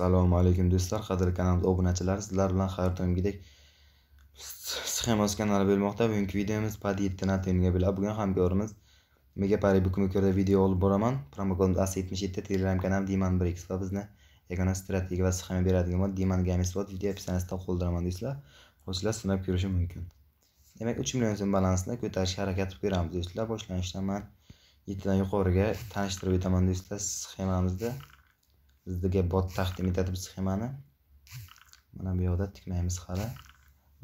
assalomu alaykum do'stlar qadrli kanalimiz obunachilari sizlar bilan har doimgidek sxemasi kanali bo'lmoqda bugungi videomiz padiyetdan atemga bo'ladi bugun hamkorimiz mega paribu ko'rda video olib boraman promokod as yetmish yetti telegram kanal diman bir va bizni yagona strategiya va sxema beradigan bo'ldi diman gamispot video описаниясida qoldiraman do'stlar qo'shilib sinab ko'rishi mumkin demak uch million so'm balansni ko'tarish harakati ko'ramiz do'stlar boshlanishdan man yettidan yuqoriga tanishtirib o'taman do'stlar sxemamizda bizga bot taqdim etadi bu sxemani mana bu yoqda tikmaymiz hali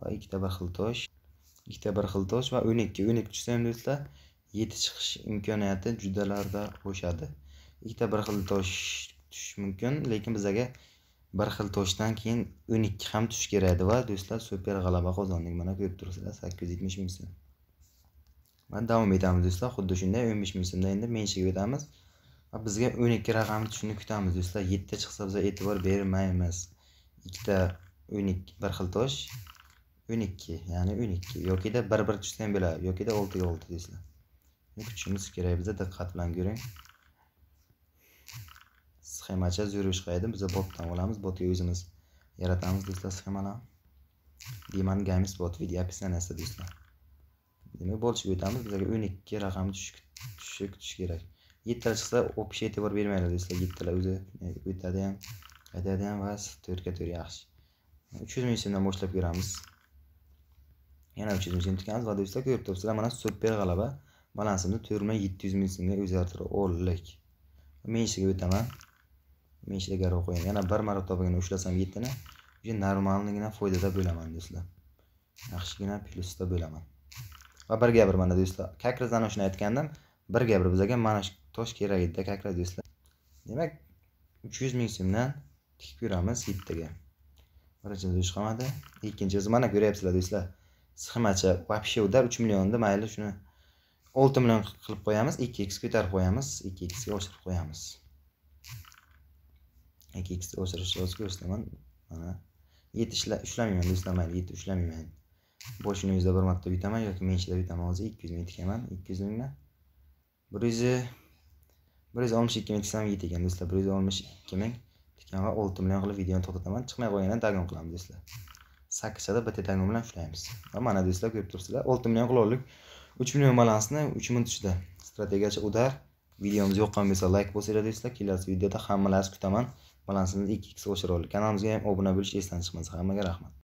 va ikkita bir xil tosh ikkita bir xil tosh va o'n ikki o'n ikki tushsa ham do'stlar yetti chiqish imkoniyati judalarda o'shadi ikkita bir xil tosh tushishi mumkin lekin bizlarga bir xil toshdan keyin o'n ikki ham tush edi va do'stlar super g'alaba qozondik mana ko'rib turibsizlar sakkiz yuz yetmish ming so'm va davom etamiz do'stlar xuddi shunday o'n besh ming so'mdan endi menchiga o'tamiz bizga o'n ikki raqamli tushishini kutamiz do'stlar yettita chiqsa biz e'tibor bermaymiz ikkita o'n ikki bir xil tosh o'n ikki ya'ni o'n ikki yokida bir bir tushsa ham bo'ladi yokida oltiga olti do'stlar kutishimiz kerak biza diqqat bilan ko'ring sxemacha zurish edi biz botdan olamiz botga o'zimiz yaratamiz do'stlar sxemalarni diman gamis bot video описаниясida do'stlar demak bolchiga o'tamiz bizga o'n ikki raqamni tushishi kutish kerak yettita chiqsa общий e'tibor bermaydi do'stlar yettitalar o'zi e, o'tadi ham qaytadi ham va to'rtga to'rt yaxshi e, uch yuz ming so'mdan boshlab ko'ramiz yana uch yuz ming so'm tikamiz va do'stlar ko'rib turibsizlar mana super g'alaba balansimni to'rt ming yetti yuz ming so'mga o'zgartirib oldik menshiga o'taman menshida garov qo'yaman yana bir marotaba ushlasam yettini уже normalnigina foydada bo'laman do'stlar yaxshigina plyusda bo'laman va birga bir mana do'stlar как раз ana shuni aytgandim birga bir bizaga mana shu tosh kerak edida kakradi do'stlar demak uch yuz ming so'mdan tikib yuramiz bittaga birinchi duch qilmadi ikkinchisi mana ko'ryapsizlar do'stlar sxemachi вообще udar uch millionni mayli shuni olti million qilib qo'yamiz ikki x ko'tarib qo'yamiz ikki xga oshirib qo'yamiz ikki x oshirishni ko'rsataman mana yetti ushlamayman do'stlar mayli yetti ushlamayman boshini yuzda bir marta yutaman yoki men ichida yutaman hozir ikki yuz ming tikaman ikki yuz mingni bir yuz bir yuz oltmish ikki ming tiksam yigit ekan do'stlar bir yuz oltmish ikki ming tikkanga olti million qilib videoni to'xtataman chiqmay qolganini dagon qilamiz do'stlar sakkiztada bitta dagon bilan ushlaymiz va mana do'stlar ko'rib turibsizlar olti million qila oldik uch million balansni uch minut ichida strategiyachi udar videomiz yoqqan bo'lsa layk bosinglar do'stlar kelasi videoda hammalarni kutaman balansimizni ikki x oshira olaylik kanalimizga ham obuna bo'lish esdan chiqmasin hammaga rahmat